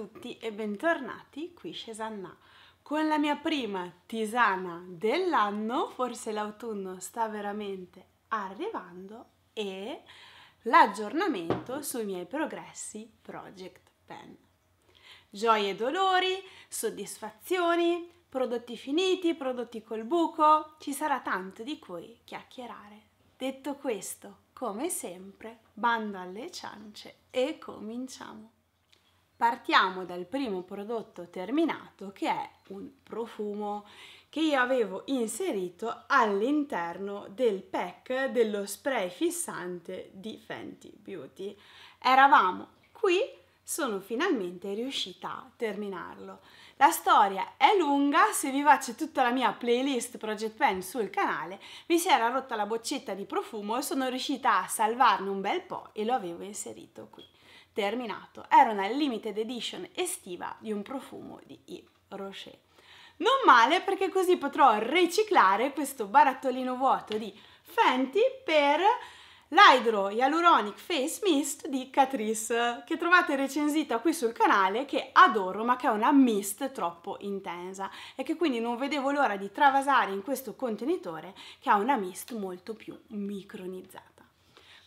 tutti e bentornati qui Shesanna con la mia prima tisana dell'anno, forse l'autunno sta veramente arrivando e l'aggiornamento sui miei progressi Project Pen. Gioie e dolori, soddisfazioni, prodotti finiti, prodotti col buco, ci sarà tanto di cui chiacchierare. Detto questo, come sempre, bando alle ciance e cominciamo! Partiamo dal primo prodotto terminato che è un profumo che io avevo inserito all'interno del pack dello spray fissante di Fenty Beauty. Eravamo qui, sono finalmente riuscita a terminarlo. La storia è lunga, se vi faccio tutta la mia playlist Project Pen sul canale, mi si era rotta la boccetta di profumo e sono riuscita a salvarne un bel po' e lo avevo inserito qui terminato. Era una limited edition estiva di un profumo di Yves Rocher. Non male perché così potrò riciclare questo barattolino vuoto di Fenty per l'Hydro Hyaluronic Face Mist di Catrice, che trovate recensita qui sul canale, che adoro, ma che è una mist troppo intensa e che quindi non vedevo l'ora di travasare in questo contenitore che ha una mist molto più micronizzata.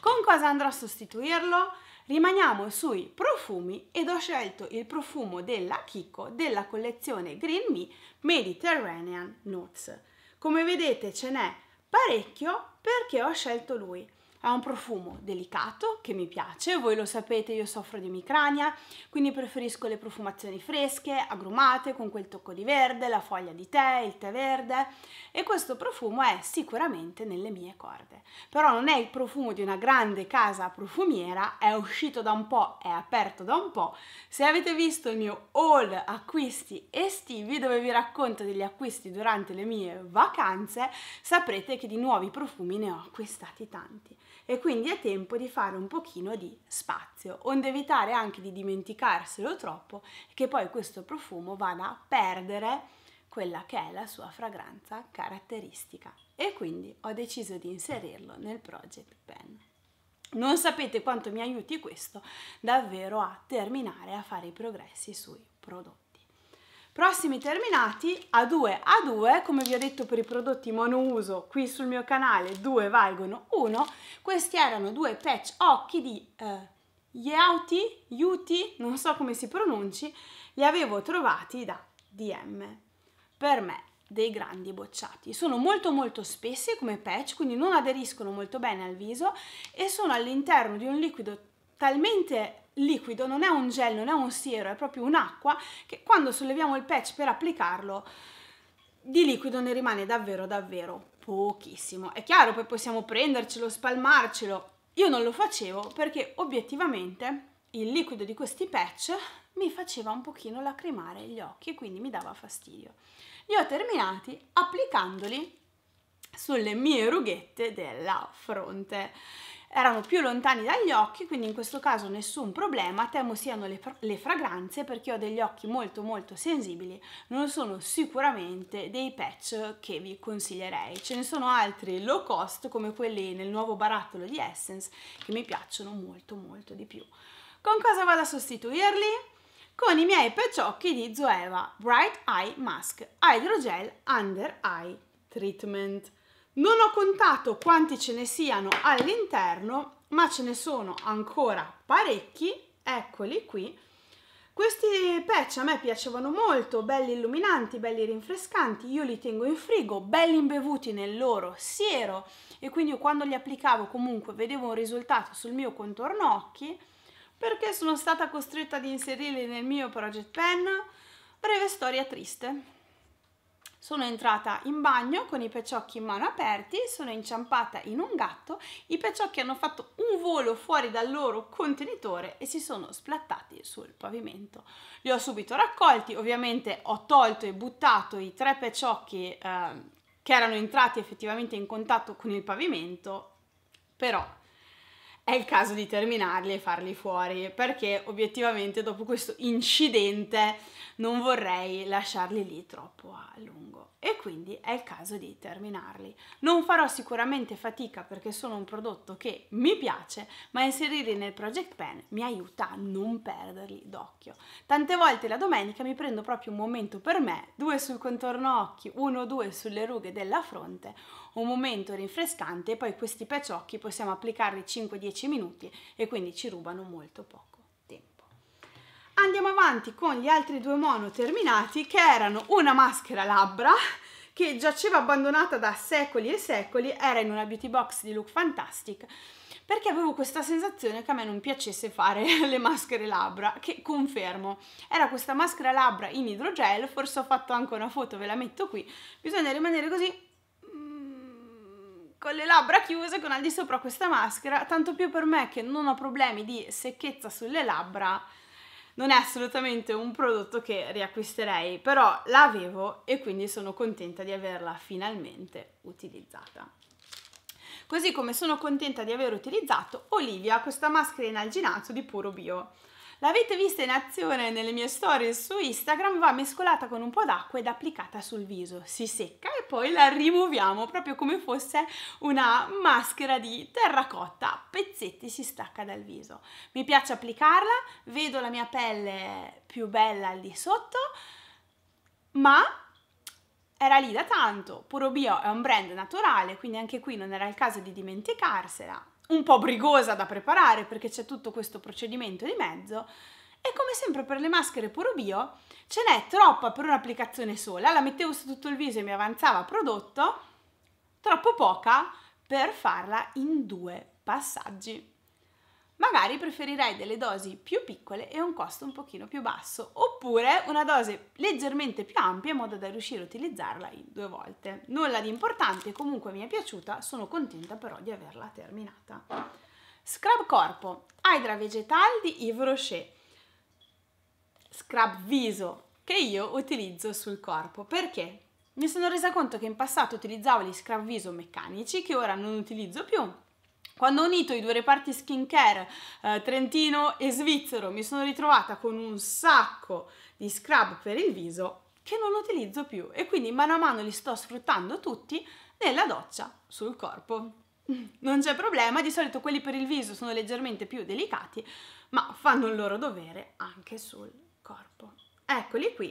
Con cosa andrò a sostituirlo? Rimaniamo sui profumi ed ho scelto il profumo della Kiko della collezione Green Me Mediterranean Notes. Come vedete ce n'è parecchio perché ho scelto lui ha un profumo delicato che mi piace, voi lo sapete io soffro di emicrania, quindi preferisco le profumazioni fresche, agrumate, con quel tocco di verde, la foglia di tè, il tè verde e questo profumo è sicuramente nelle mie corde. Però non è il profumo di una grande casa profumiera, è uscito da un po', è aperto da un po'. Se avete visto il mio haul acquisti estivi dove vi racconto degli acquisti durante le mie vacanze, saprete che di nuovi profumi ne ho acquistati tanti e quindi è tempo di fare un pochino di spazio, onde evitare anche di dimenticarselo troppo e che poi questo profumo vada a perdere quella che è la sua fragranza caratteristica e quindi ho deciso di inserirlo nel project pen. Non sapete quanto mi aiuti questo davvero a terminare a fare i progressi sui prodotti. Prossimi terminati A2, A2, come vi ho detto per i prodotti monouso qui sul mio canale, 2 valgono 1. Questi erano due patch occhi di eh, Yauti, Yuti, non so come si pronunci, li avevo trovati da DM. Per me dei grandi bocciati. Sono molto molto spessi come patch, quindi non aderiscono molto bene al viso e sono all'interno di un liquido talmente liquido, non è un gel, non è un siero, è proprio un'acqua che quando solleviamo il patch per applicarlo di liquido ne rimane davvero davvero pochissimo. È chiaro, poi possiamo prendercelo, spalmarcelo. Io non lo facevo perché obiettivamente il liquido di questi patch mi faceva un pochino lacrimare gli occhi e quindi mi dava fastidio. Li ho terminati applicandoli sulle mie rughette della fronte erano più lontani dagli occhi, quindi in questo caso nessun problema, temo siano le, le fragranze perché ho degli occhi molto molto sensibili, non sono sicuramente dei patch che vi consiglierei. Ce ne sono altri low cost come quelli nel nuovo barattolo di Essence che mi piacciono molto molto di più. Con cosa vado a sostituirli? Con i miei pecciocchi di Zoeva Bright Eye Mask Hydrogel Under Eye Treatment. Non ho contato quanti ce ne siano all'interno, ma ce ne sono ancora parecchi, eccoli qui. Questi patch a me piacevano molto, belli illuminanti, belli rinfrescanti, io li tengo in frigo, belli imbevuti nel loro siero e quindi quando li applicavo comunque vedevo un risultato sul mio contorno occhi perché sono stata costretta ad inserirli nel mio project pen. Breve storia triste. Sono entrata in bagno con i pecciocchi in mano aperti, sono inciampata in un gatto, i pecciocchi hanno fatto un volo fuori dal loro contenitore e si sono splattati sul pavimento. Li ho subito raccolti, ovviamente ho tolto e buttato i tre pecciocchi eh, che erano entrati effettivamente in contatto con il pavimento, però è il caso di terminarli e farli fuori perché obiettivamente dopo questo incidente non vorrei lasciarli lì troppo a lungo e quindi è il caso di terminarli. Non farò sicuramente fatica perché sono un prodotto che mi piace, ma inserirli nel project pen mi aiuta a non perderli d'occhio. Tante volte la domenica mi prendo proprio un momento per me, due sul contorno occhi, uno o due sulle rughe della fronte, un momento rinfrescante e poi questi peciocchi possiamo applicarli 5-10 minuti e quindi ci rubano molto poco andiamo avanti con gli altri due mono terminati che erano una maschera labbra che giaceva abbandonata da secoli e secoli, era in una beauty box di Look Fantastic perché avevo questa sensazione che a me non piacesse fare le maschere labbra, che confermo, era questa maschera labbra in idrogel, forse ho fatto anche una foto, ve la metto qui, bisogna rimanere così mm, con le labbra chiuse, con al di sopra questa maschera, tanto più per me che non ho problemi di secchezza sulle labbra, non è assolutamente un prodotto che riacquisterei, però l'avevo e quindi sono contenta di averla finalmente utilizzata. Così come sono contenta di aver utilizzato Olivia, questa maschera in alginato di Puro Bio. L'avete vista in azione nelle mie storie su Instagram, va mescolata con un po' d'acqua ed applicata sul viso. Si secca e poi la rimuoviamo proprio come fosse una maschera di terracotta, a pezzetti si stacca dal viso. Mi piace applicarla, vedo la mia pelle più bella al di sotto, ma era lì da tanto. Puro Bio è un brand naturale, quindi anche qui non era il caso di dimenticarsela un po' brigosa da preparare perché c'è tutto questo procedimento di mezzo. E come sempre per le maschere puro bio, ce n'è troppa per un'applicazione sola, la mettevo su tutto il viso e mi avanzava prodotto, troppo poca per farla in due passaggi magari preferirei delle dosi più piccole e un costo un pochino più basso, oppure una dose leggermente più ampia in modo da riuscire a utilizzarla in due volte. Nulla di importante, comunque mi è piaciuta, sono contenta però di averla terminata. Scrub corpo, Hydra Vegetal di Yves Rocher. Scrub viso, che io utilizzo sul corpo, perché? Mi sono resa conto che in passato utilizzavo gli scrub viso meccanici che ora non utilizzo più quando ho unito i due reparti skincare eh, trentino e svizzero mi sono ritrovata con un sacco di scrub per il viso che non utilizzo più e quindi mano a mano li sto sfruttando tutti nella doccia sul corpo. Non c'è problema, di solito quelli per il viso sono leggermente più delicati, ma fanno il loro dovere anche sul corpo. Eccoli qui.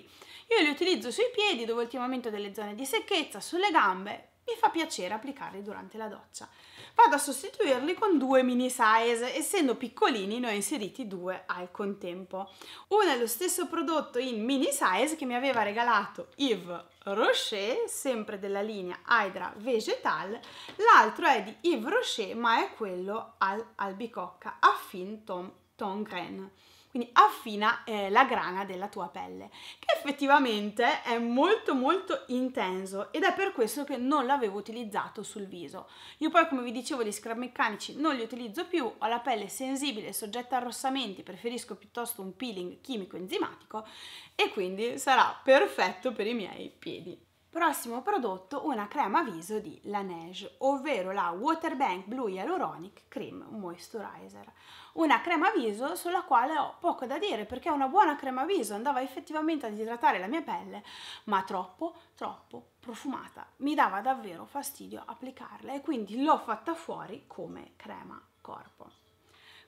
Io li utilizzo sui piedi dove ultimamente ho delle zone di secchezza, sulle gambe, mi fa piacere applicarli durante la doccia vado a sostituirli con due mini size, essendo piccolini ne ho inseriti due al contempo. Uno è lo stesso prodotto in mini size che mi aveva regalato Yves Rocher, sempre della linea Hydra Vegetal, l'altro è di Yves Rocher ma è quello all'albicocca a fin Tom Tongren quindi affina eh, la grana della tua pelle, che effettivamente è molto molto intenso ed è per questo che non l'avevo utilizzato sul viso. Io poi come vi dicevo gli scrub meccanici non li utilizzo più, ho la pelle sensibile soggetta a arrossamenti, preferisco piuttosto un peeling chimico enzimatico e quindi sarà perfetto per i miei piedi. Prossimo prodotto, una crema viso di Laneige, ovvero la Waterbank Blue Hyaluronic Cream Moisturizer. Una crema viso sulla quale ho poco da dire perché una buona crema viso andava effettivamente ad idratare la mia pelle, ma troppo, troppo profumata. Mi dava davvero fastidio applicarla e quindi l'ho fatta fuori come crema corpo.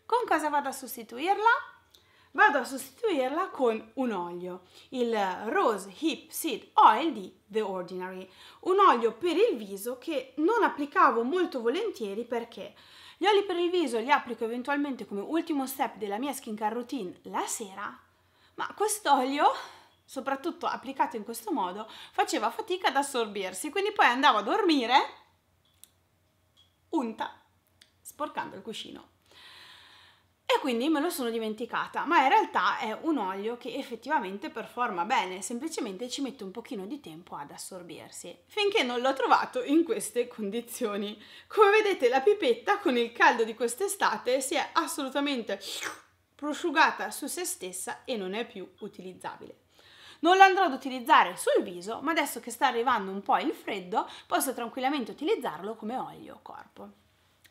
Con cosa vado a sostituirla? vado a sostituirla con un olio, il Rose Hip Seed Oil di The Ordinary, un olio per il viso che non applicavo molto volentieri perché gli oli per il viso li applico eventualmente come ultimo step della mia skincare routine la sera, ma quest'olio soprattutto applicato in questo modo, faceva fatica ad assorbirsi, quindi poi andavo a dormire unta, sporcando il cuscino e quindi me lo sono dimenticata, ma in realtà è un olio che effettivamente performa bene, semplicemente ci mette un pochino di tempo ad assorbirsi, finché non l'ho trovato in queste condizioni. Come vedete la pipetta con il caldo di quest'estate si è assolutamente prosciugata su se stessa e non è più utilizzabile. Non l'andrò ad utilizzare sul viso, ma adesso che sta arrivando un po' il freddo, posso tranquillamente utilizzarlo come olio corpo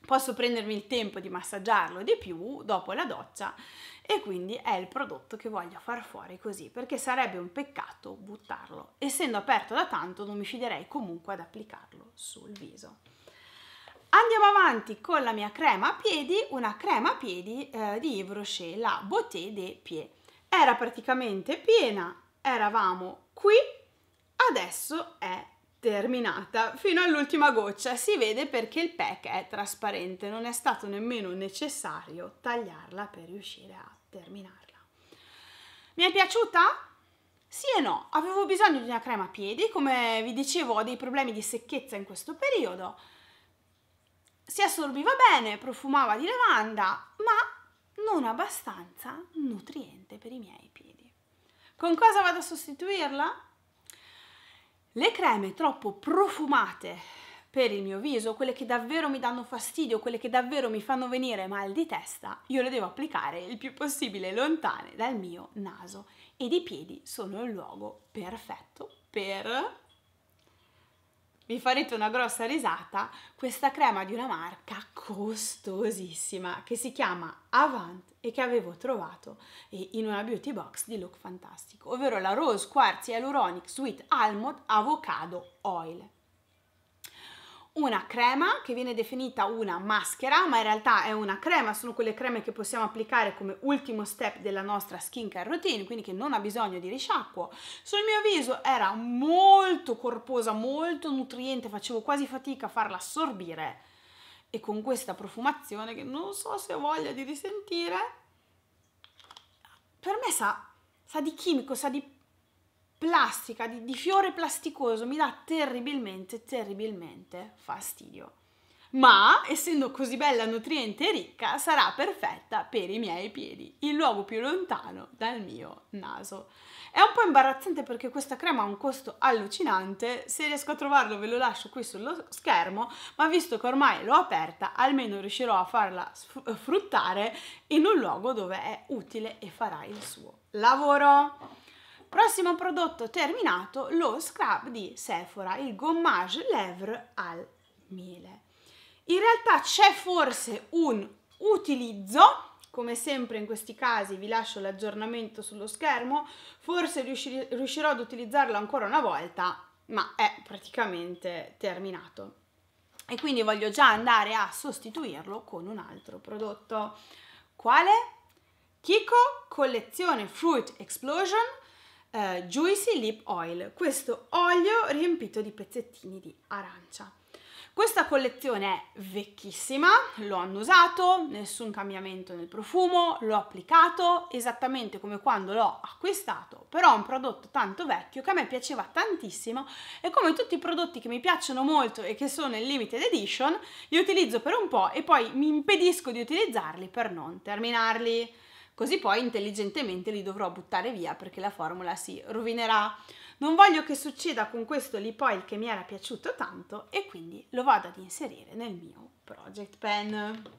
posso prendermi il tempo di massaggiarlo di più dopo la doccia e quindi è il prodotto che voglio far fuori così perché sarebbe un peccato buttarlo. Essendo aperto da tanto non mi fiderei comunque ad applicarlo sul viso. Andiamo avanti con la mia crema a piedi, una crema a piedi eh, di Yves Rocher, la Beauté des Pieds. Era praticamente piena, eravamo qui, adesso è terminata fino all'ultima goccia. Si vede perché il pack è trasparente, non è stato nemmeno necessario tagliarla per riuscire a terminarla. Mi è piaciuta? Sì e no, avevo bisogno di una crema piedi, come vi dicevo ho dei problemi di secchezza in questo periodo, si assorbiva bene, profumava di lavanda, ma non abbastanza nutriente per i miei piedi. Con cosa vado a sostituirla? Le creme troppo profumate per il mio viso, quelle che davvero mi danno fastidio, quelle che davvero mi fanno venire mal di testa, io le devo applicare il più possibile lontane dal mio naso ed i piedi sono il luogo perfetto per mi farete una grossa risata, questa crema di una marca costosissima che si chiama Avant e che avevo trovato in una beauty box di look fantastico, ovvero la Rose Quartz Hyaluronic Sweet Almond Avocado Oil una crema che viene definita una maschera, ma in realtà è una crema, sono quelle creme che possiamo applicare come ultimo step della nostra skincare routine, quindi che non ha bisogno di risciacquo. Sul mio viso era molto corposa, molto nutriente, facevo quasi fatica a farla assorbire e con questa profumazione che non so se ho voglia di risentire, per me sa, sa di chimico, sa di plastica, di, di fiore plasticoso, mi dà terribilmente, terribilmente fastidio. Ma, essendo così bella, nutriente e ricca, sarà perfetta per i miei piedi, il luogo più lontano dal mio naso. È un po' imbarazzante perché questa crema ha un costo allucinante, se riesco a trovarlo ve lo lascio qui sullo schermo, ma visto che ormai l'ho aperta, almeno riuscirò a farla sfruttare in un luogo dove è utile e farà il suo lavoro. Prossimo prodotto terminato, lo scrub di Sephora, il Gommage Lèvre al miele. In realtà c'è forse un utilizzo come sempre in questi casi vi lascio l'aggiornamento sullo schermo, forse riuscirò ad utilizzarlo ancora una volta, ma è praticamente terminato. E quindi voglio già andare a sostituirlo con un altro prodotto. Quale? Kiko Collezione Fruit Explosion eh, Juicy Lip Oil, questo olio riempito di pezzettini di arancia. Questa collezione è vecchissima, l'ho annusato, nessun cambiamento nel profumo, l'ho applicato esattamente come quando l'ho acquistato, però è un prodotto tanto vecchio che a me piaceva tantissimo e come tutti i prodotti che mi piacciono molto e che sono in limited edition, li utilizzo per un po' e poi mi impedisco di utilizzarli per non terminarli così poi intelligentemente li dovrò buttare via perché la formula si rovinerà. Non voglio che succeda con questo lipoil che mi era piaciuto tanto e quindi lo vado ad inserire nel mio project pen.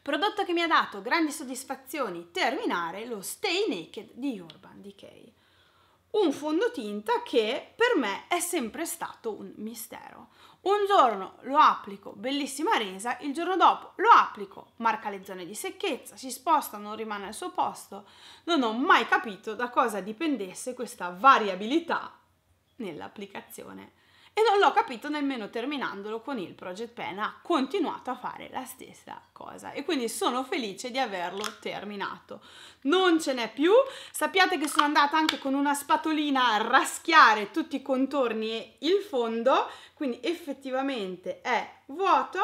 Prodotto che mi ha dato grandi soddisfazioni terminare lo Stay Naked di Urban Decay un fondotinta che per me è sempre stato un mistero. Un giorno lo applico, bellissima resa, il giorno dopo lo applico, marca le zone di secchezza, si sposta, non rimane al suo posto. Non ho mai capito da cosa dipendesse questa variabilità nell'applicazione e non l'ho capito nemmeno terminandolo con il Project Pen, ha continuato a fare la stessa cosa e quindi sono felice di averlo terminato. Non ce n'è più, sappiate che sono andata anche con una spatolina a raschiare tutti i contorni e il fondo, quindi effettivamente è vuoto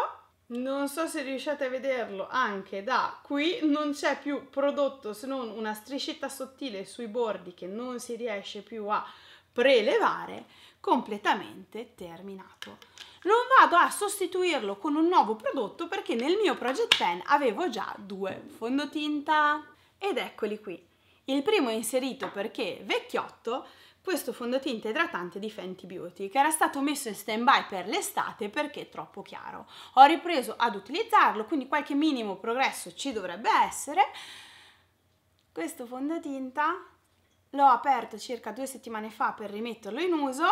non so se riuscite a vederlo anche da qui, non c'è più prodotto se non una striscetta sottile sui bordi che non si riesce più a prelevare completamente terminato. Non vado a sostituirlo con un nuovo prodotto perché nel mio Project Pen avevo già due fondotinta. Ed eccoli qui. Il primo è inserito perché vecchiotto, questo fondotinta idratante di Fenty Beauty che era stato messo in stand by per l'estate perché è troppo chiaro. Ho ripreso ad utilizzarlo, quindi qualche minimo progresso ci dovrebbe essere. Questo fondotinta l'ho aperto circa due settimane fa per rimetterlo in uso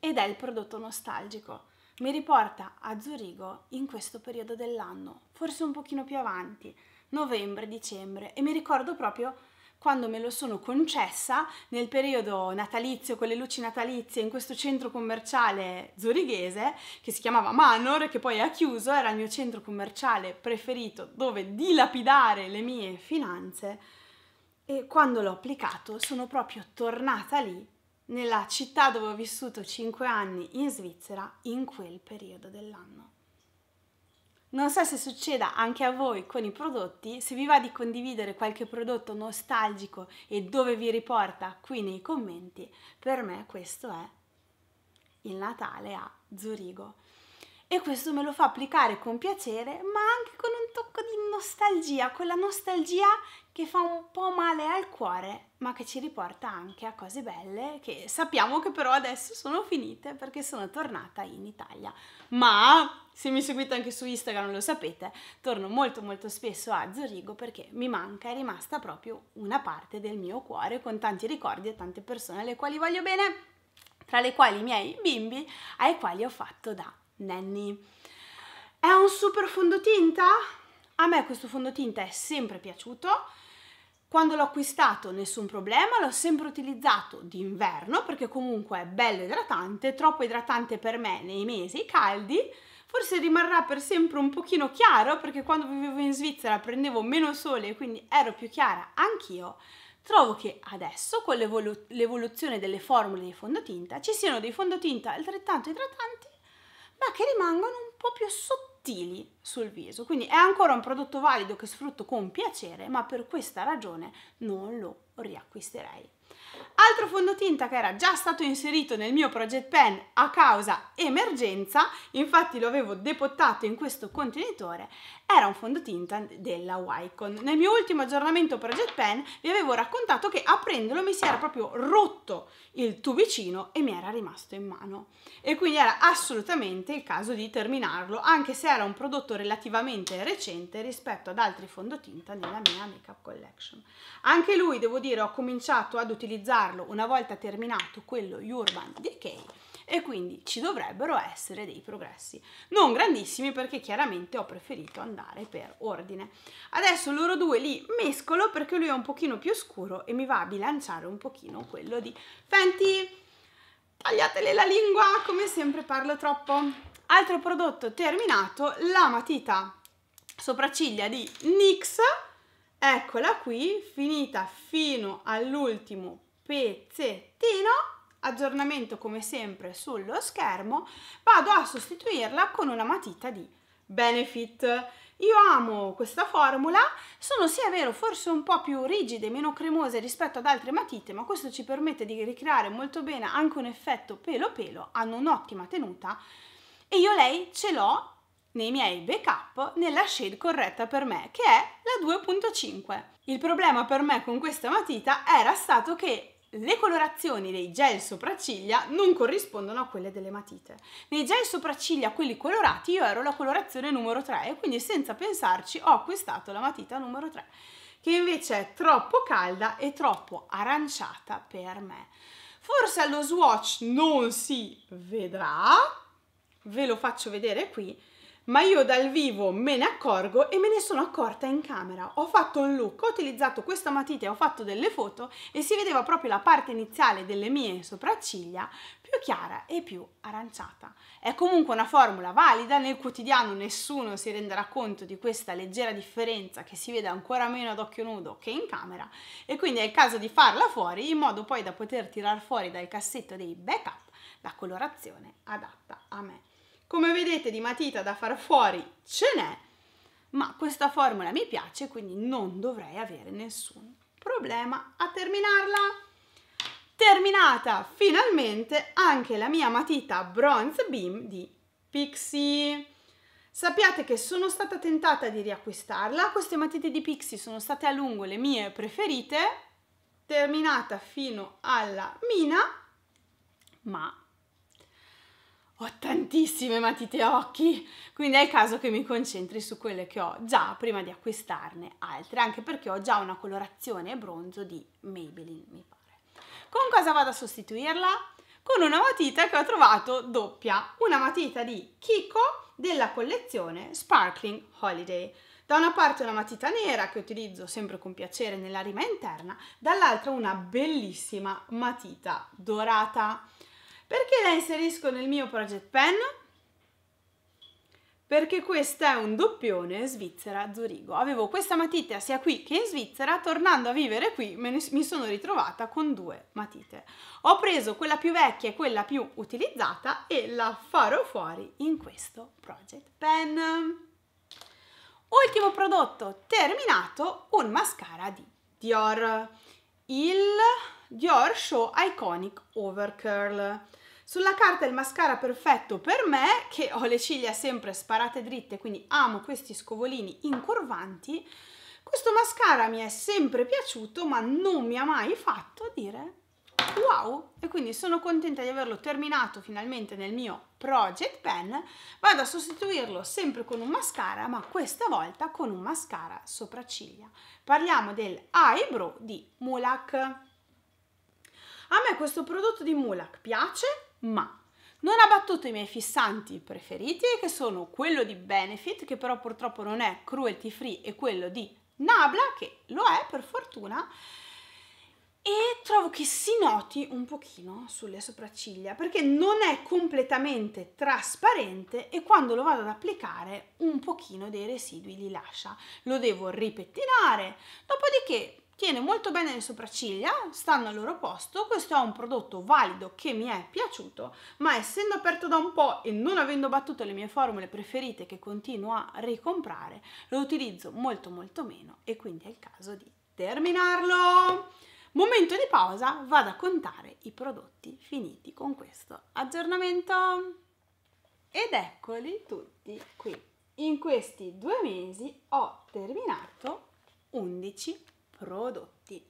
ed è il prodotto nostalgico. Mi riporta a Zurigo in questo periodo dell'anno, forse un pochino più avanti, novembre, dicembre, e mi ricordo proprio quando me lo sono concessa nel periodo natalizio con le luci natalizie in questo centro commerciale zurighese che si chiamava Manor che poi ha chiuso, era il mio centro commerciale preferito dove dilapidare le mie finanze e quando l'ho applicato sono proprio tornata lì, nella città dove ho vissuto 5 anni in Svizzera, in quel periodo dell'anno. Non so se succeda anche a voi con i prodotti, se vi va di condividere qualche prodotto nostalgico e dove vi riporta qui nei commenti, per me questo è il Natale a Zurigo e questo me lo fa applicare con piacere, ma anche con un tocco di nostalgia, quella nostalgia che fa un po' male al cuore, ma che ci riporta anche a cose belle che sappiamo che però adesso sono finite perché sono tornata in Italia. Ma se mi seguite anche su Instagram lo sapete, torno molto molto spesso a Zurigo perché mi manca, è rimasta proprio una parte del mio cuore con tanti ricordi e tante persone alle quali voglio bene, tra le quali i miei bimbi ai quali ho fatto da Nanny. È un super fondotinta? A me questo fondotinta è sempre piaciuto. Quando l'ho acquistato nessun problema, l'ho sempre utilizzato d'inverno perché comunque è bello idratante, troppo idratante per me nei mesi caldi. Forse rimarrà per sempre un pochino chiaro perché quando vivevo in Svizzera prendevo meno sole e quindi ero più chiara anch'io. Trovo che adesso con l'evoluzione delle formule di fondotinta ci siano dei fondotinta altrettanto idratanti ma che rimangono un po' più sottili sul viso. Quindi è ancora un prodotto valido che sfrutto con piacere, ma per questa ragione non lo riacquisterei. Altro fondotinta che era già stato inserito nel mio Project Pen a causa emergenza, infatti lo avevo depottato in questo contenitore, era un fondotinta della Wicon. Nel mio ultimo aggiornamento Project Pen vi avevo raccontato che aprendolo mi si era proprio rotto il tubicino e mi era rimasto in mano. E quindi era assolutamente il caso di terminarlo, anche se era un prodotto relativamente recente rispetto ad altri fondotinta nella mia makeup collection. Anche lui, devo dire, ho cominciato ad utilizzarlo utilizzarlo una volta terminato quello Urban Decay e quindi ci dovrebbero essere dei progressi non grandissimi perché chiaramente ho preferito andare per ordine adesso loro due li mescolo perché lui è un pochino più scuro e mi va a bilanciare un pochino quello di Fenty tagliatele la lingua come sempre parlo troppo altro prodotto terminato la matita sopracciglia di NYX eccola qui finita fino all'ultimo pezzettino, aggiornamento come sempre sullo schermo, vado a sostituirla con una matita di Benefit. Io amo questa formula, sono sì vero forse un po' più rigide, meno cremose rispetto ad altre matite, ma questo ci permette di ricreare molto bene anche un effetto pelo pelo, hanno un'ottima tenuta e io lei ce l'ho nei miei backup nella shade corretta per me, che è la 2.5. Il problema per me con questa matita era stato che le colorazioni dei gel sopracciglia non corrispondono a quelle delle matite. Nei gel sopracciglia, quelli colorati, io ero la colorazione numero 3 e quindi senza pensarci ho acquistato la matita numero 3, che invece è troppo calda e troppo aranciata per me. Forse allo swatch non si vedrà, ve lo faccio vedere qui, ma io dal vivo me ne accorgo e me ne sono accorta in camera. Ho fatto un look, ho utilizzato questa matita e ho fatto delle foto e si vedeva proprio la parte iniziale delle mie sopracciglia più chiara e più aranciata. È comunque una formula valida, nel quotidiano nessuno si renderà conto di questa leggera differenza che si vede ancora meno ad occhio nudo che in camera e quindi è il caso di farla fuori in modo poi da poter tirar fuori dal cassetto dei backup la colorazione adatta a me. Come vedete di matita da far fuori ce n'è, ma questa formula mi piace, quindi non dovrei avere nessun problema a terminarla. Terminata finalmente anche la mia matita Bronze Beam di Pixie. Sappiate che sono stata tentata di riacquistarla, queste matite di Pixie sono state a lungo le mie preferite, terminata fino alla mina, ma ho tantissime matite occhi, quindi è il caso che mi concentri su quelle che ho già prima di acquistarne altre, anche perché ho già una colorazione bronzo di Maybelline, mi pare. Con cosa vado a sostituirla? Con una matita che ho trovato doppia, una matita di Kiko della collezione Sparkling Holiday. Da una parte una matita nera che utilizzo sempre con piacere nella rima interna, dall'altra una bellissima matita dorata. Perché la inserisco nel mio project pen? Perché questo è un doppione Svizzera-Zurigo. Avevo questa matita sia qui che in Svizzera, tornando a vivere qui ne, mi sono ritrovata con due matite. Ho preso quella più vecchia e quella più utilizzata e la farò fuori in questo project pen. Ultimo prodotto terminato, un mascara di Dior, il Dior Show Iconic Overcurl. Sulla carta è il mascara perfetto per me, che ho le ciglia sempre sparate dritte, quindi amo questi scovolini incurvanti. Questo mascara mi è sempre piaciuto, ma non mi ha mai fatto dire wow e quindi sono contenta di averlo terminato finalmente nel mio project pen vado a sostituirlo sempre con un mascara ma questa volta con un mascara sopracciglia parliamo del eyebrow di Mulak a me questo prodotto di Mulak piace ma non ha battuto i miei fissanti preferiti che sono quello di Benefit che però purtroppo non è cruelty free e quello di Nabla che lo è per fortuna e trovo che si noti un pochino sulle sopracciglia perché non è completamente trasparente e quando lo vado ad applicare un pochino dei residui li lascia. Lo devo ripettinare, dopodiché tiene molto bene le sopracciglia, stanno al loro posto, questo è un prodotto valido che mi è piaciuto, ma essendo aperto da un po' e non avendo battuto le mie formule preferite che continuo a ricomprare, lo utilizzo molto molto meno e quindi è il caso di terminarlo. Momento di pausa, vado a contare i prodotti finiti con questo aggiornamento. Ed eccoli tutti qui. In questi due mesi ho terminato 11 prodotti.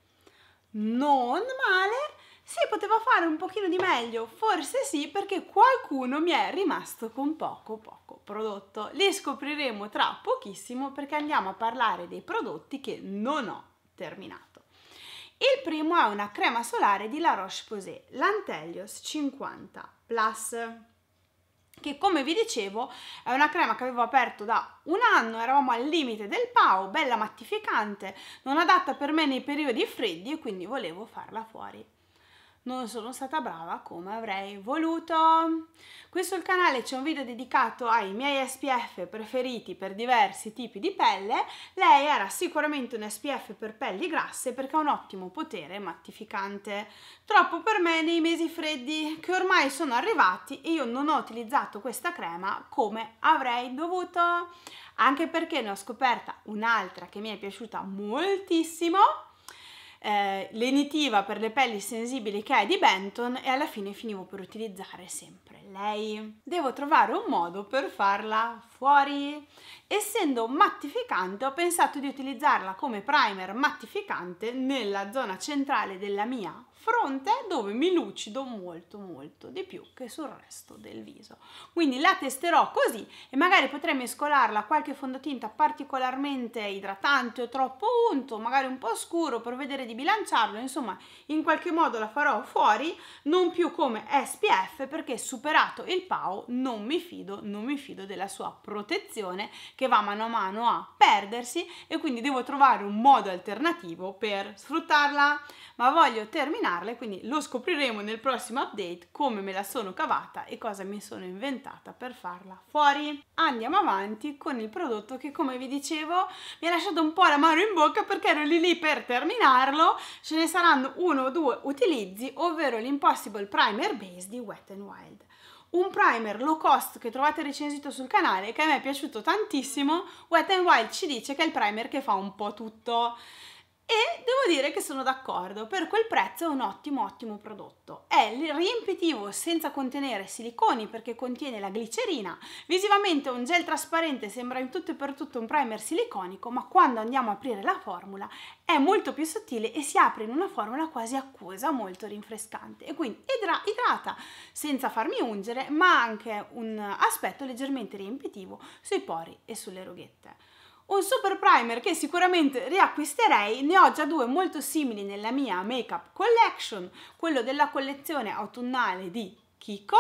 Non male, si poteva fare un pochino di meglio, forse sì, perché qualcuno mi è rimasto con poco poco prodotto. Li scopriremo tra pochissimo perché andiamo a parlare dei prodotti che non ho terminato. Il primo è una crema solare di La Roche-Posay, l'Antelios 50 Plus che come vi dicevo è una crema che avevo aperto da un anno, eravamo al limite del PAO, bella mattificante, non adatta per me nei periodi freddi e quindi volevo farla fuori non sono stata brava come avrei voluto. Qui sul canale c'è un video dedicato ai miei SPF preferiti per diversi tipi di pelle. Lei era sicuramente un SPF per pelli grasse perché ha un ottimo potere mattificante. Troppo per me nei mesi freddi che ormai sono arrivati e io non ho utilizzato questa crema come avrei dovuto. Anche perché ne ho scoperta un'altra che mi è piaciuta moltissimo eh, lenitiva per le pelli sensibili che è di Benton e alla fine finivo per utilizzare sempre lei. Devo trovare un modo per farla fuori. Essendo mattificante ho pensato di utilizzarla come primer mattificante nella zona centrale della mia fronte dove mi lucido molto molto di più che sul resto del viso. Quindi la testerò così e magari potrei mescolarla a qualche fondotinta particolarmente idratante o troppo unto, magari un po' scuro per vedere di bilanciarlo, insomma in qualche modo la farò fuori, non più come SPF perché superata dato il Pau, non mi fido, non mi fido della sua protezione che va mano a mano a perdersi e quindi devo trovare un modo alternativo per sfruttarla, ma voglio terminarla quindi lo scopriremo nel prossimo update come me la sono cavata e cosa mi sono inventata per farla fuori. Andiamo avanti con il prodotto che come vi dicevo mi ha lasciato un po' la mano in bocca perché ero lì lì per terminarlo, ce ne saranno uno o due utilizzi, ovvero l'Impossible Primer Base di Wet n Wild un primer low cost che trovate recensito sul canale che a me è piaciuto tantissimo, Wet n Wild ci dice che è il primer che fa un po' tutto e devo dire che sono d'accordo, per quel prezzo è un ottimo ottimo prodotto. È riempitivo senza contenere siliconi perché contiene la glicerina, visivamente un gel trasparente sembra in tutto e per tutto un primer siliconico, ma quando andiamo a aprire la formula è molto più sottile e si apre in una formula quasi acquosa, molto rinfrescante e quindi idra idrata senza farmi ungere, ma anche un aspetto leggermente riempitivo sui pori e sulle rughette un super primer che sicuramente riacquisterei, ne ho già due molto simili nella mia makeup collection, quello della collezione autunnale di Kiko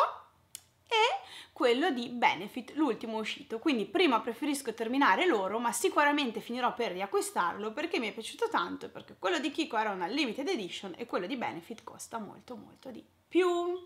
e quello di Benefit, l'ultimo uscito. Quindi prima preferisco terminare loro, ma sicuramente finirò per riacquistarlo perché mi è piaciuto tanto, perché quello di Kiko era una limited edition e quello di Benefit costa molto molto di più.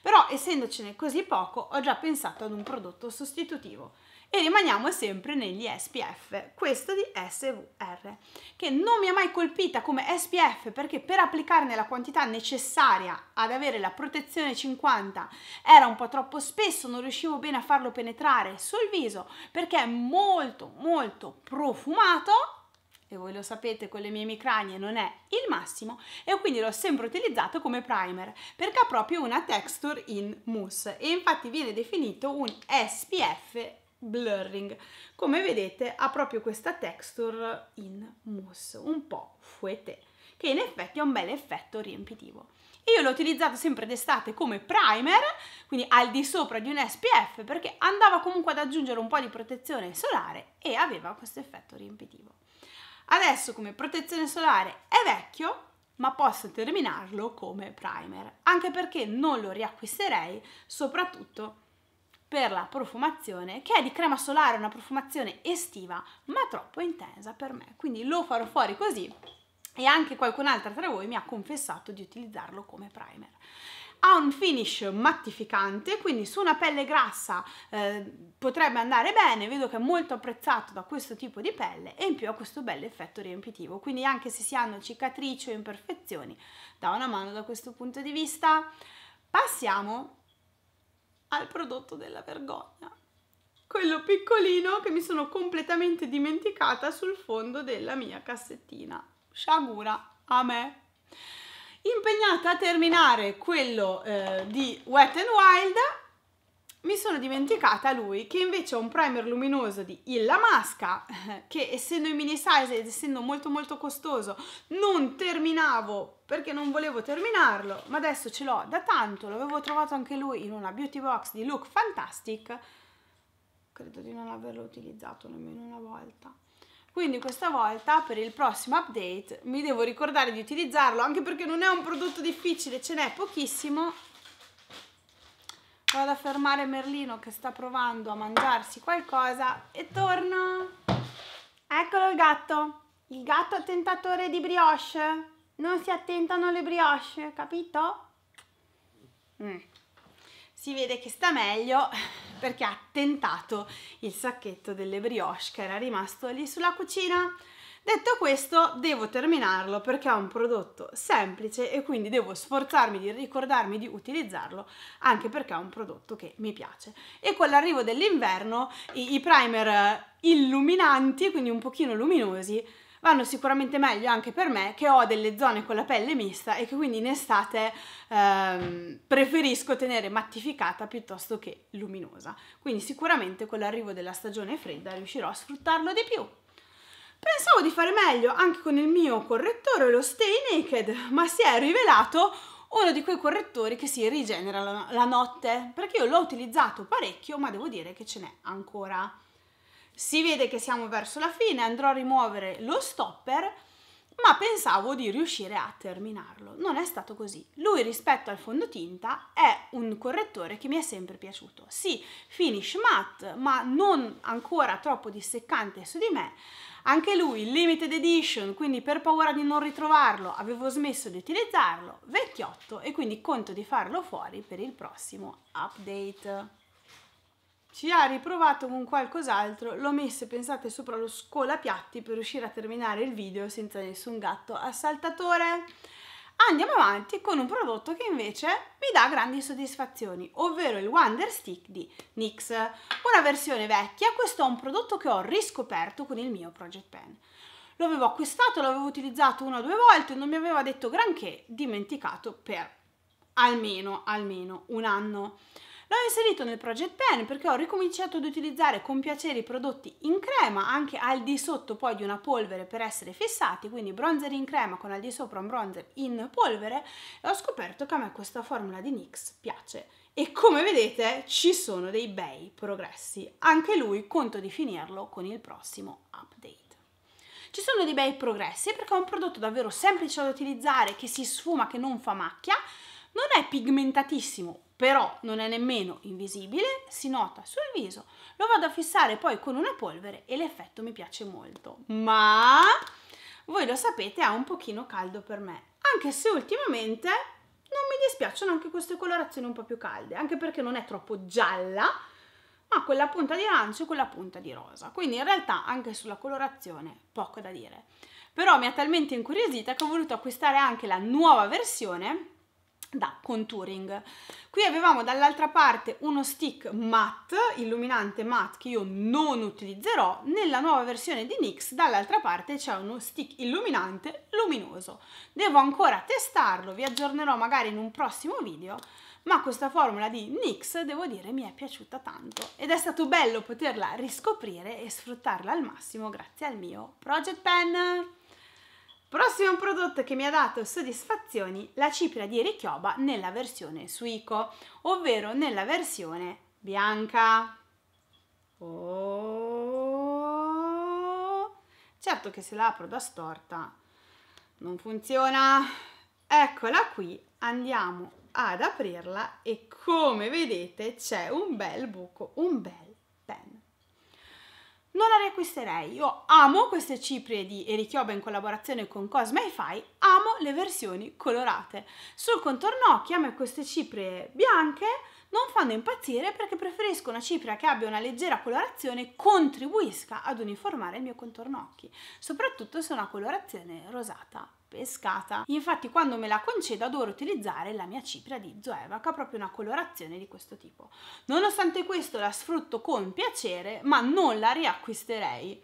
Però essendocene così poco ho già pensato ad un prodotto sostitutivo e rimaniamo sempre negli SPF, questo di SVR, che non mi ha mai colpita come SPF perché per applicarne la quantità necessaria ad avere la protezione 50 era un po' troppo spesso, non riuscivo bene a farlo penetrare sul viso perché è molto molto profumato e voi lo sapete con le mie micranie non è il massimo e quindi l'ho sempre utilizzato come primer perché ha proprio una texture in mousse e infatti viene definito un SPF blurring. Come vedete ha proprio questa texture in mousse, un po' fouetté, che in effetti ha un bel effetto riempitivo. Io l'ho utilizzato sempre d'estate come primer, quindi al di sopra di un SPF, perché andava comunque ad aggiungere un po' di protezione solare e aveva questo effetto riempitivo. Adesso come protezione solare è vecchio, ma posso terminarlo come primer, anche perché non lo riacquisterei, soprattutto per la profumazione, che è di crema solare, una profumazione estiva, ma troppo intensa per me. Quindi lo farò fuori così e anche qualcun'altra tra voi mi ha confessato di utilizzarlo come primer. Ha un finish mattificante, quindi su una pelle grassa eh, potrebbe andare bene, vedo che è molto apprezzato da questo tipo di pelle e in più ha questo bel effetto riempitivo, quindi anche se si hanno cicatrici o imperfezioni, da una mano da questo punto di vista. Passiamo al prodotto della vergogna. Quello piccolino che mi sono completamente dimenticata sul fondo della mia cassettina. Sciagura a me. Impegnata a terminare quello eh, di Wet n Wild, mi sono dimenticata lui che invece è un primer luminoso di Illa Masca che essendo in mini size ed essendo molto molto costoso non terminavo perché non volevo terminarlo ma adesso ce l'ho da tanto l'avevo trovato anche lui in una beauty box di Look Fantastic credo di non averlo utilizzato nemmeno una volta quindi questa volta per il prossimo update mi devo ricordare di utilizzarlo anche perché non è un prodotto difficile ce n'è pochissimo vado a fermare Merlino che sta provando a mangiarsi qualcosa e torno. Eccolo il gatto, il gatto tentatore di brioche. Non si attentano le brioche, capito? Mm. Si vede che sta meglio perché ha tentato il sacchetto delle brioche che era rimasto lì sulla cucina. Detto questo, devo terminarlo perché è un prodotto semplice e quindi devo sforzarmi di ricordarmi di utilizzarlo anche perché è un prodotto che mi piace. E con l'arrivo dell'inverno i, i primer eh, illuminanti, quindi un pochino luminosi, vanno sicuramente meglio anche per me che ho delle zone con la pelle mista e che quindi in estate ehm, preferisco tenere mattificata piuttosto che luminosa. Quindi sicuramente con l'arrivo della stagione fredda riuscirò a sfruttarlo di più. Pensavo di fare meglio anche con il mio correttore, lo Stay Naked, ma si è rivelato uno di quei correttori che si rigenera la notte, perché io l'ho utilizzato parecchio, ma devo dire che ce n'è ancora. Si vede che siamo verso la fine, andrò a rimuovere lo stopper, ma pensavo di riuscire a terminarlo. Non è stato così. Lui rispetto al fondotinta è un correttore che mi è sempre piaciuto. Sì, finish matte, ma non ancora troppo disseccante su di me, anche lui limited edition, quindi per paura di non ritrovarlo avevo smesso di utilizzarlo, vecchiotto e quindi conto di farlo fuori per il prossimo update. Ci ha riprovato con qualcos'altro, l'ho messo, pensate, sopra lo scolapiatti per riuscire a terminare il video senza nessun gatto assaltatore andiamo avanti con un prodotto che invece mi dà grandi soddisfazioni, ovvero il Wonder Stick di NYX, una versione vecchia, questo è un prodotto che ho riscoperto con il mio Project Pen. L'avevo acquistato, l'avevo utilizzato una o due volte, non mi aveva detto granché, dimenticato per almeno, almeno un anno. L'ho inserito nel project pen perché ho ricominciato ad utilizzare con piacere i prodotti in crema, anche al di sotto poi di una polvere per essere fissati, quindi bronzer in crema con al di sopra un bronzer in polvere e ho scoperto che a me questa formula di NYX piace e come vedete ci sono dei bei progressi, anche lui conto di finirlo con il prossimo update ci sono dei bei progressi perché è un prodotto davvero semplice da utilizzare, che si sfuma, che non fa macchia, non è pigmentatissimo però non è nemmeno invisibile, si nota sul viso, lo vado a fissare poi con una polvere e l'effetto mi piace molto. Ma voi lo sapete, ha un pochino caldo per me, anche se ultimamente non mi dispiacciono anche queste colorazioni un po' più calde, anche perché non è troppo gialla, ma quella punta di arancio e quella punta di rosa. Quindi in realtà anche sulla colorazione poco da dire. Però mi ha talmente incuriosita che ho voluto acquistare anche la nuova versione da contouring. Qui avevamo dall'altra parte uno stick matte, illuminante matte che io non utilizzerò, nella nuova versione di NYX dall'altra parte c'è uno stick illuminante luminoso. Devo ancora testarlo, vi aggiornerò magari in un prossimo video, ma questa formula di NYX devo dire mi è piaciuta tanto ed è stato bello poterla riscoprire e sfruttarla al massimo grazie al mio Project Pen. Prossimo prodotto che mi ha dato soddisfazioni, la cipria di Rechioba nella versione Suico, ovvero nella versione bianca. Oh. Certo che se la apro da storta non funziona. Eccola qui, andiamo ad aprirla e come vedete c'è un bel buco, un bel pen non la riacquisterei. Io amo queste ciprie di Erichioba in collaborazione con Cosme e Fai, amo le versioni colorate. Sul contorno occhi a me queste ciprie bianche non fanno impazzire perché preferisco una cipria che abbia una leggera colorazione e contribuisca ad uniformare il mio contorno occhi, soprattutto se è una colorazione rosata pescata. Infatti quando me la concedo adoro utilizzare la mia cipria di zoeva che ha proprio una colorazione di questo tipo. Nonostante questo la sfrutto con piacere ma non la riacquisterei.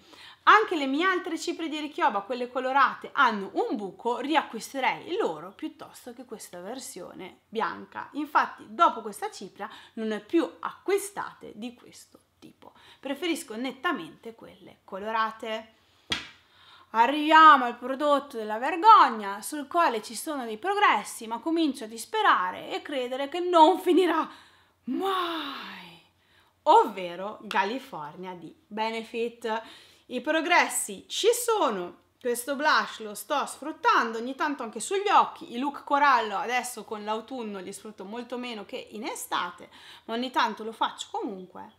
Anche le mie altre ciprie di Richioba, quelle colorate, hanno un buco, riacquisterei loro piuttosto che questa versione bianca. Infatti dopo questa cipria non ne più acquistate di questo tipo. Preferisco nettamente quelle colorate. Arriviamo al prodotto della vergogna, sul quale ci sono dei progressi, ma comincio a disperare e credere che non finirà mai. Ovvero California di Benefit. I progressi ci sono, questo blush lo sto sfruttando ogni tanto anche sugli occhi, i look corallo adesso con l'autunno li sfrutto molto meno che in estate, ma ogni tanto lo faccio comunque.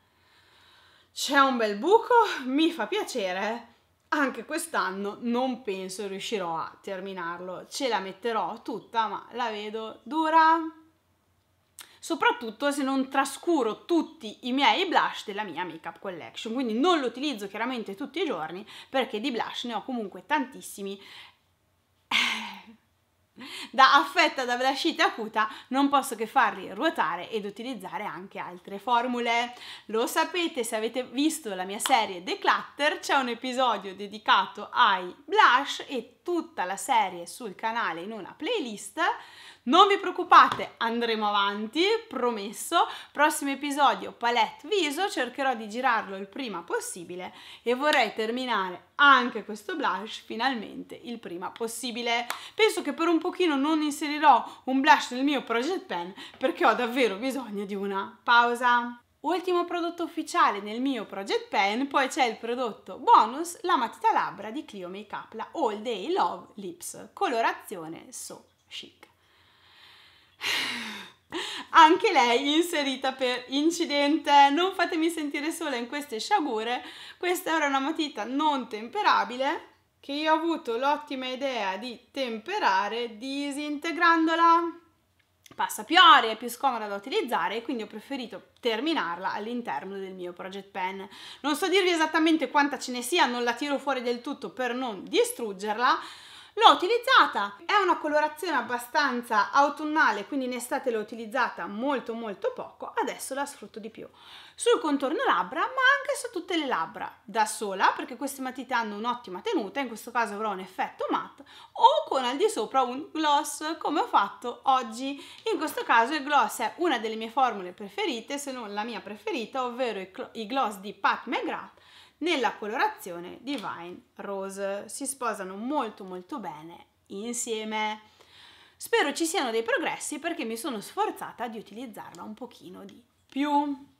C'è un bel buco, mi fa piacere, anche quest'anno non penso riuscirò a terminarlo, ce la metterò tutta, ma la vedo dura. Soprattutto se non trascuro tutti i miei blush della mia makeup collection, quindi non lo utilizzo chiaramente tutti i giorni perché di blush ne ho comunque tantissimi. Da affetta da blascite acuta non posso che farli ruotare ed utilizzare anche altre formule. Lo sapete se avete visto la mia serie The Clutter, c'è un episodio dedicato ai blush e tutta la serie sul canale in una playlist. Non vi preoccupate, andremo avanti, promesso. Prossimo episodio palette viso, cercherò di girarlo il prima possibile e vorrei terminare anche questo blush finalmente il prima possibile. Penso che per un pochino non inserirò un blush nel mio project pen perché ho davvero bisogno di una pausa. Ultimo prodotto ufficiale nel mio Project Pen, poi c'è il prodotto bonus, la matita labbra di Clio Makeup, la All Day Love Lips, colorazione So Chic. Anche lei inserita per incidente, non fatemi sentire sola in queste sciagure, questa era una matita non temperabile che io ho avuto l'ottima idea di temperare disintegrandola passa più aria, è più scomoda da utilizzare e quindi ho preferito terminarla all'interno del mio project pen. Non so dirvi esattamente quanta ce ne sia, non la tiro fuori del tutto per non distruggerla, L'ho utilizzata, è una colorazione abbastanza autunnale, quindi in estate l'ho utilizzata molto molto poco, adesso la sfrutto di più sul contorno labbra, ma anche su tutte le labbra, da sola, perché queste matite hanno un'ottima tenuta, in questo caso avrò un effetto matte, o con al di sopra un gloss, come ho fatto oggi. In questo caso il gloss è una delle mie formule preferite, se non la mia preferita, ovvero i gloss di Pat McGrath nella colorazione Divine Rose. Si sposano molto molto bene insieme. Spero ci siano dei progressi perché mi sono sforzata di utilizzarla un pochino di più.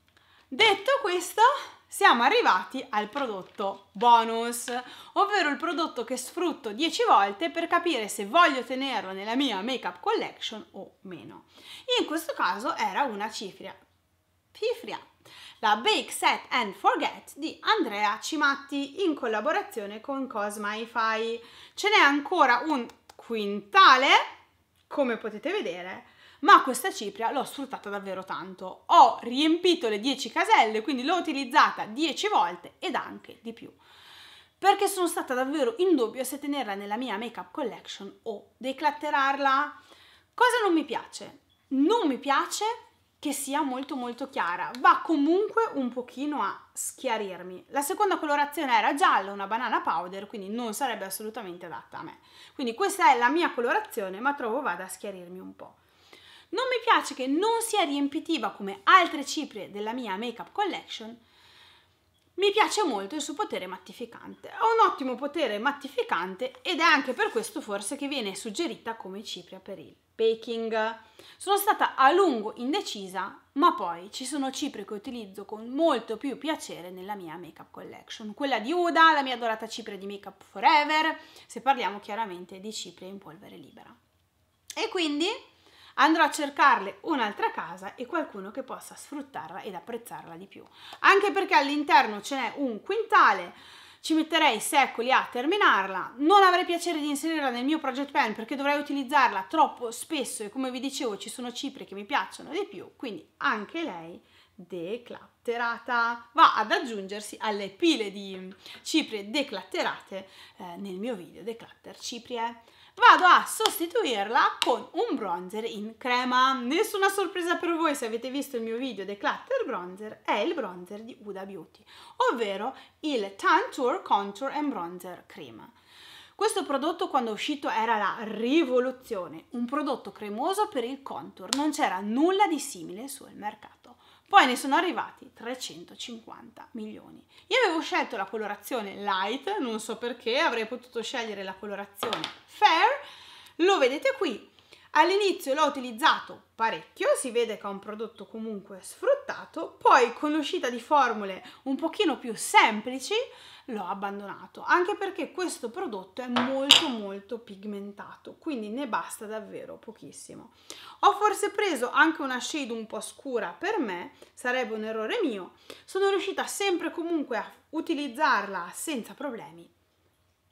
Detto questo, siamo arrivati al prodotto bonus, ovvero il prodotto che sfrutto 10 volte per capire se voglio tenerlo nella mia make-up collection o meno. In questo caso era una cifra. Cifria. La Bake Set and Forget di Andrea Cimatti in collaborazione con Cosmify. Ce n'è ancora un quintale, come potete vedere, ma questa cipria l'ho sfruttata davvero tanto. Ho riempito le 10 caselle, quindi l'ho utilizzata 10 volte ed anche di più perché sono stata davvero in dubbio se tenerla nella mia make-up collection o declatterarla. Cosa non mi piace? Non mi piace che sia molto molto chiara, va comunque un pochino a schiarirmi. La seconda colorazione era gialla, una banana powder, quindi non sarebbe assolutamente adatta a me. Quindi questa è la mia colorazione, ma trovo vada a schiarirmi un po'. Non mi piace che non sia riempitiva come altre cipre della mia Makeup Collection. Mi piace molto il suo potere mattificante. Ha un ottimo potere mattificante ed è anche per questo forse che viene suggerita come cipria per il baking. Sono stata a lungo indecisa, ma poi ci sono cipre che utilizzo con molto più piacere nella mia Makeup Collection. Quella di Uda, la mia adorata cipria di Makeup Forever, se parliamo chiaramente di cipria in polvere libera. E quindi andrò a cercarle un'altra casa e qualcuno che possa sfruttarla ed apprezzarla di più. Anche perché all'interno ce n'è un quintale, ci metterei secoli a terminarla, non avrei piacere di inserirla nel mio project plan perché dovrei utilizzarla troppo spesso e come vi dicevo ci sono cifre che mi piacciono di più, quindi anche lei declatterata va ad aggiungersi alle pile di ciprie declatterate eh, nel mio video declutter ciprie vado a sostituirla con un bronzer in crema. Nessuna sorpresa per voi se avete visto il mio video Clutter Bronzer, è il bronzer di Huda Beauty, ovvero il Tantour Contour and Bronzer Crema. Questo prodotto quando è uscito era la rivoluzione, un prodotto cremoso per il contour, non c'era nulla di simile sul mercato. Poi ne sono arrivati 350 milioni. Io avevo scelto la colorazione light, non so perché, avrei potuto scegliere la colorazione fair. Lo vedete qui. All'inizio l'ho utilizzato parecchio, si vede che è un prodotto comunque sfruttato, poi con l'uscita di formule un pochino più semplici l'ho abbandonato, anche perché questo prodotto è molto molto pigmentato, quindi ne basta davvero pochissimo. Ho forse preso anche una shade un po' scura per me, sarebbe un errore mio, sono riuscita sempre comunque a utilizzarla senza problemi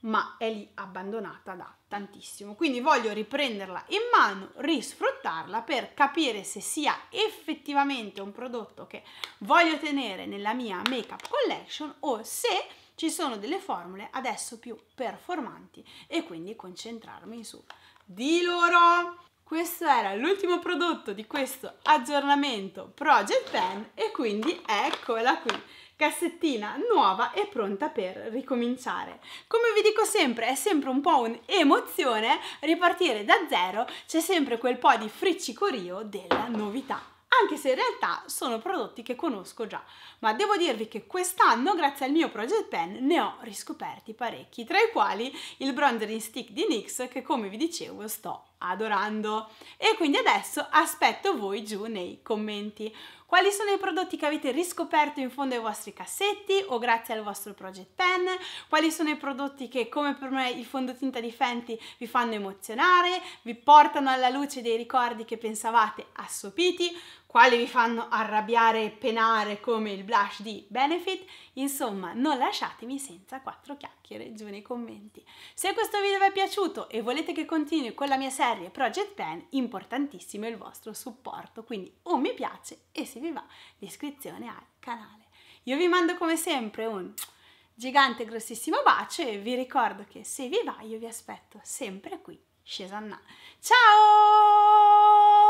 ma è lì abbandonata da tantissimo. Quindi voglio riprenderla in mano, risfruttarla per capire se sia effettivamente un prodotto che voglio tenere nella mia makeup collection o se ci sono delle formule adesso più performanti e quindi concentrarmi su di loro. Questo era l'ultimo prodotto di questo aggiornamento Project Pen e quindi eccola qui cassettina nuova e pronta per ricominciare. Come vi dico sempre, è sempre un po' un'emozione ripartire da zero, c'è sempre quel po' di friccicorio della novità anche se in realtà sono prodotti che conosco già, ma devo dirvi che quest'anno, grazie al mio Project Pen, ne ho riscoperti parecchi, tra i quali il bronzer in stick di NYX che come vi dicevo sto adorando e quindi adesso aspetto voi giù nei commenti. Quali sono i prodotti che avete riscoperto in fondo ai vostri cassetti o grazie al vostro Project Pen? Quali sono i prodotti che, come per me, il fondotinta di Fenty vi fanno emozionare, vi portano alla luce dei ricordi che pensavate assopiti? Quali vi fanno arrabbiare e penare come il blush di Benefit? Insomma, non lasciatemi senza quattro chiacchiere giù nei commenti. Se questo video vi è piaciuto e volete che continui con la mia serie serie Project Pen importantissimo il vostro supporto, quindi un mi piace e se vi va l'iscrizione al canale. Io vi mando come sempre un gigante grossissimo bacio e vi ricordo che se vi va io vi aspetto sempre qui, Shesanna. Ciao!